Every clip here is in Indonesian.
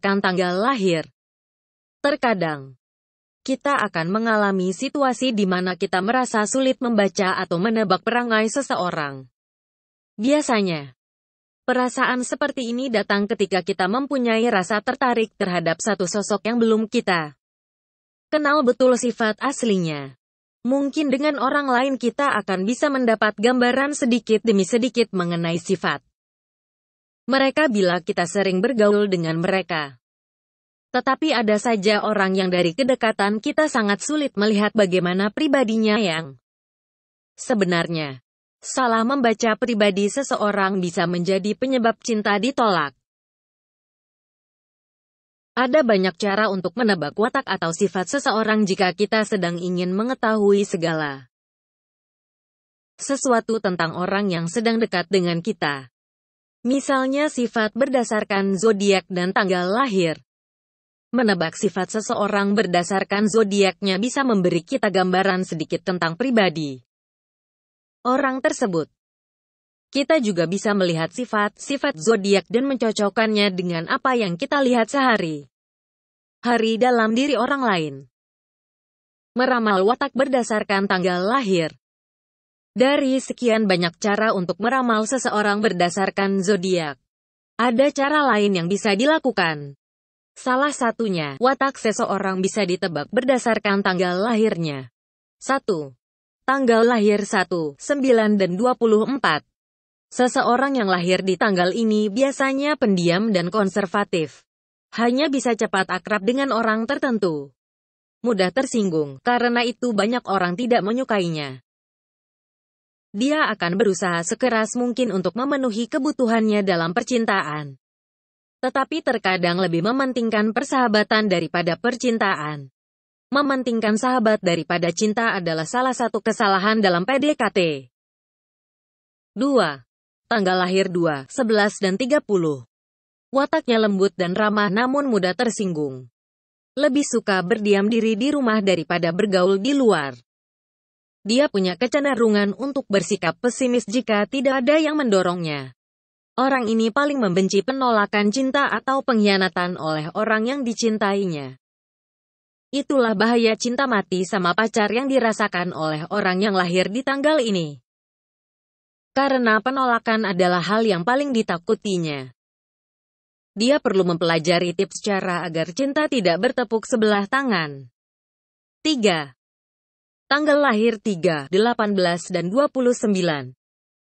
Kan tanggal lahir. Terkadang, kita akan mengalami situasi di mana kita merasa sulit membaca atau menebak perangai seseorang. Biasanya, perasaan seperti ini datang ketika kita mempunyai rasa tertarik terhadap satu sosok yang belum kita kenal betul sifat aslinya. Mungkin dengan orang lain kita akan bisa mendapat gambaran sedikit demi sedikit mengenai sifat mereka bila kita sering bergaul dengan mereka. Tetapi ada saja orang yang dari kedekatan kita sangat sulit melihat bagaimana pribadinya yang sebenarnya. Salah membaca pribadi seseorang bisa menjadi penyebab cinta ditolak. Ada banyak cara untuk menebak watak atau sifat seseorang jika kita sedang ingin mengetahui segala sesuatu tentang orang yang sedang dekat dengan kita. Misalnya sifat berdasarkan zodiak dan tanggal lahir. Menebak sifat seseorang berdasarkan zodiaknya bisa memberi kita gambaran sedikit tentang pribadi orang tersebut. Kita juga bisa melihat sifat-sifat zodiak dan mencocokkannya dengan apa yang kita lihat sehari. Hari dalam diri orang lain. Meramal watak berdasarkan tanggal lahir. Dari sekian banyak cara untuk meramal seseorang berdasarkan zodiak, ada cara lain yang bisa dilakukan. Salah satunya, watak seseorang bisa ditebak berdasarkan tanggal lahirnya. 1. Tanggal lahir 1, 9 dan 24. Seseorang yang lahir di tanggal ini biasanya pendiam dan konservatif. Hanya bisa cepat akrab dengan orang tertentu. Mudah tersinggung, karena itu banyak orang tidak menyukainya dia akan berusaha sekeras mungkin untuk memenuhi kebutuhannya dalam percintaan. Tetapi terkadang lebih mementingkan persahabatan daripada percintaan. Mementingkan sahabat daripada cinta adalah salah satu kesalahan dalam PDKT. 2. Tanggal lahir 2, 11 dan 30. Wataknya lembut dan ramah namun mudah tersinggung. Lebih suka berdiam diri di rumah daripada bergaul di luar. Dia punya kecenderungan untuk bersikap pesimis jika tidak ada yang mendorongnya. Orang ini paling membenci penolakan cinta atau pengkhianatan oleh orang yang dicintainya. Itulah bahaya cinta mati sama pacar yang dirasakan oleh orang yang lahir di tanggal ini. Karena penolakan adalah hal yang paling ditakutinya. Dia perlu mempelajari tips cara agar cinta tidak bertepuk sebelah tangan. 3 tanggal lahir 3, 18 dan 29.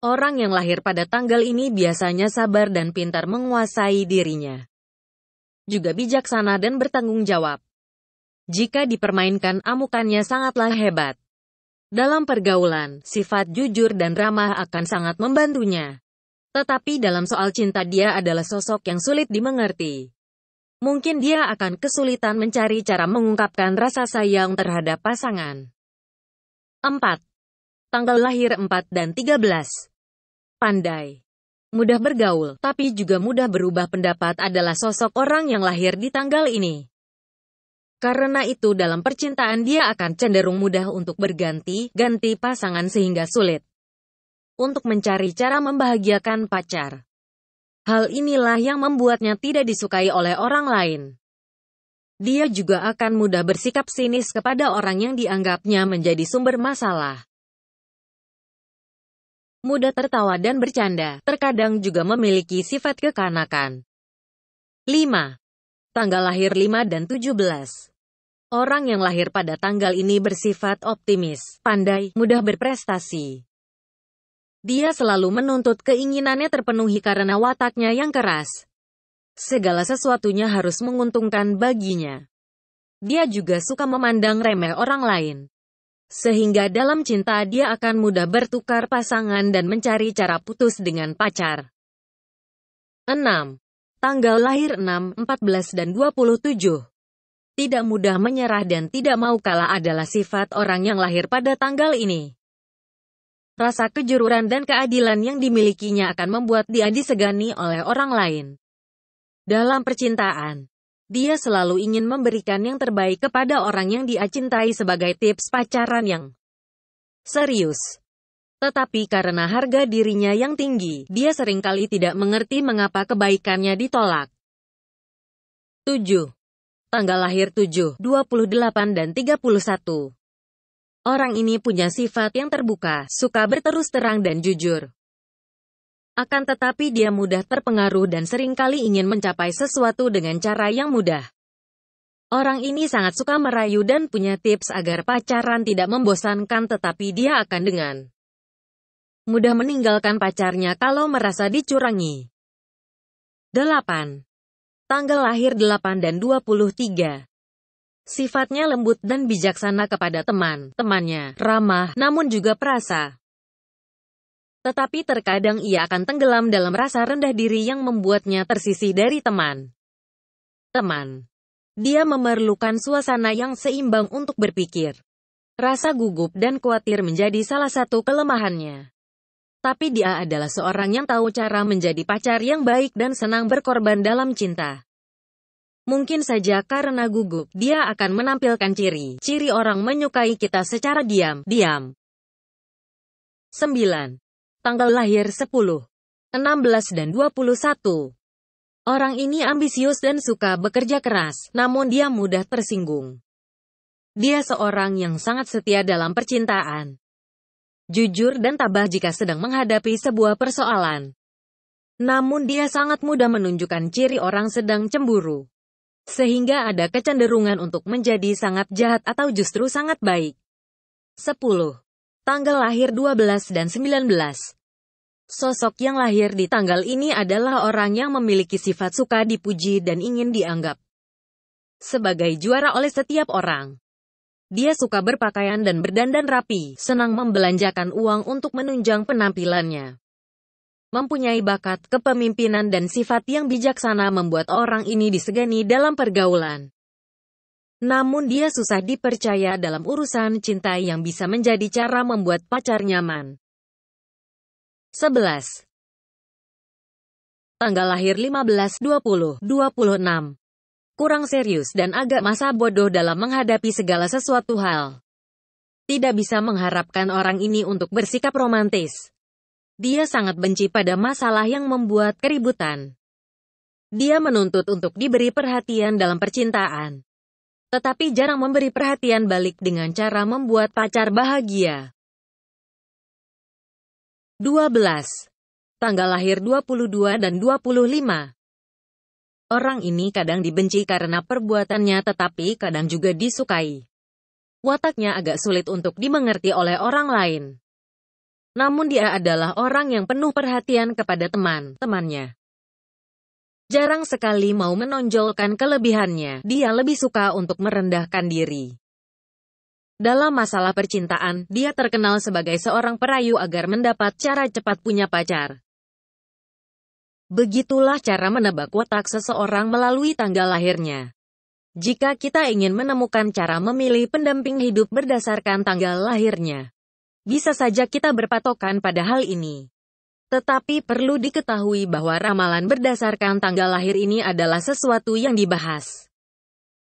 Orang yang lahir pada tanggal ini biasanya sabar dan pintar menguasai dirinya. Juga bijaksana dan bertanggung jawab. Jika dipermainkan amukannya sangatlah hebat. Dalam pergaulan, sifat jujur dan ramah akan sangat membantunya. Tetapi dalam soal cinta dia adalah sosok yang sulit dimengerti. Mungkin dia akan kesulitan mencari cara mengungkapkan rasa sayang terhadap pasangan. 4. Tanggal lahir 4 dan 13. Pandai. Mudah bergaul, tapi juga mudah berubah pendapat adalah sosok orang yang lahir di tanggal ini. Karena itu dalam percintaan dia akan cenderung mudah untuk berganti, ganti pasangan sehingga sulit. Untuk mencari cara membahagiakan pacar. Hal inilah yang membuatnya tidak disukai oleh orang lain dia juga akan mudah bersikap sinis kepada orang yang dianggapnya menjadi sumber masalah. Mudah tertawa dan bercanda, terkadang juga memiliki sifat kekanakan. 5. Tanggal lahir 5 dan 17 Orang yang lahir pada tanggal ini bersifat optimis, pandai, mudah berprestasi. Dia selalu menuntut keinginannya terpenuhi karena wataknya yang keras, Segala sesuatunya harus menguntungkan baginya. Dia juga suka memandang remeh orang lain. Sehingga dalam cinta dia akan mudah bertukar pasangan dan mencari cara putus dengan pacar. 6. Tanggal lahir 6, 14 dan 27 tidak mudah menyerah dan tidak mau kalah adalah sifat orang yang lahir pada tanggal ini. Rasa kejururan dan keadilan yang dimilikinya akan membuat dia disegani oleh orang lain. Dalam percintaan, dia selalu ingin memberikan yang terbaik kepada orang yang dia cintai sebagai tips pacaran yang serius. Tetapi karena harga dirinya yang tinggi, dia seringkali tidak mengerti mengapa kebaikannya ditolak. 7. Tanggal lahir 7, 28 dan 31. Orang ini punya sifat yang terbuka, suka berterus terang dan jujur. Akan tetapi dia mudah terpengaruh dan seringkali ingin mencapai sesuatu dengan cara yang mudah. Orang ini sangat suka merayu dan punya tips agar pacaran tidak membosankan tetapi dia akan dengan mudah meninggalkan pacarnya kalau merasa dicurangi. 8. Tanggal lahir 8 dan 23. Sifatnya lembut dan bijaksana kepada teman, temannya, ramah, namun juga perasa tetapi terkadang ia akan tenggelam dalam rasa rendah diri yang membuatnya tersisih dari teman. Teman. Dia memerlukan suasana yang seimbang untuk berpikir. Rasa gugup dan khawatir menjadi salah satu kelemahannya. Tapi dia adalah seorang yang tahu cara menjadi pacar yang baik dan senang berkorban dalam cinta. Mungkin saja karena gugup, dia akan menampilkan ciri-ciri orang menyukai kita secara diam-diam. 9 tanggal lahir 10, 16 dan 21. Orang ini ambisius dan suka bekerja keras, namun dia mudah tersinggung. Dia seorang yang sangat setia dalam percintaan. Jujur dan tabah jika sedang menghadapi sebuah persoalan. Namun dia sangat mudah menunjukkan ciri orang sedang cemburu. Sehingga ada kecenderungan untuk menjadi sangat jahat atau justru sangat baik. 10. Tanggal lahir 12 dan 19. Sosok yang lahir di tanggal ini adalah orang yang memiliki sifat suka dipuji dan ingin dianggap sebagai juara oleh setiap orang. Dia suka berpakaian dan berdandan rapi, senang membelanjakan uang untuk menunjang penampilannya. Mempunyai bakat kepemimpinan dan sifat yang bijaksana membuat orang ini disegani dalam pergaulan. Namun dia susah dipercaya dalam urusan cinta yang bisa menjadi cara membuat pacar nyaman. 11. Tanggal lahir 15, 20, 26. Kurang serius dan agak masa bodoh dalam menghadapi segala sesuatu hal. Tidak bisa mengharapkan orang ini untuk bersikap romantis. Dia sangat benci pada masalah yang membuat keributan. Dia menuntut untuk diberi perhatian dalam percintaan. Tetapi jarang memberi perhatian balik dengan cara membuat pacar bahagia. 12. Tanggal lahir 22 dan 25. Orang ini kadang dibenci karena perbuatannya tetapi kadang juga disukai. Wataknya agak sulit untuk dimengerti oleh orang lain. Namun dia adalah orang yang penuh perhatian kepada teman-temannya. Jarang sekali mau menonjolkan kelebihannya, dia lebih suka untuk merendahkan diri. Dalam masalah percintaan, dia terkenal sebagai seorang perayu agar mendapat cara cepat punya pacar. Begitulah cara menebak watak seseorang melalui tanggal lahirnya. Jika kita ingin menemukan cara memilih pendamping hidup berdasarkan tanggal lahirnya, bisa saja kita berpatokan pada hal ini. Tetapi perlu diketahui bahwa ramalan berdasarkan tanggal lahir ini adalah sesuatu yang dibahas.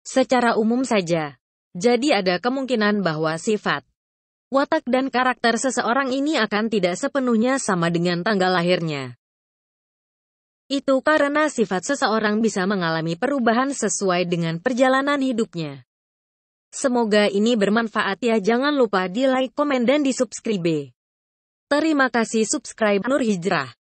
Secara umum saja, jadi ada kemungkinan bahwa sifat, watak dan karakter seseorang ini akan tidak sepenuhnya sama dengan tanggal lahirnya. Itu karena sifat seseorang bisa mengalami perubahan sesuai dengan perjalanan hidupnya. Semoga ini bermanfaat ya jangan lupa di like, komen dan di subscribe. Terima kasih subscribe Nur Hijrah.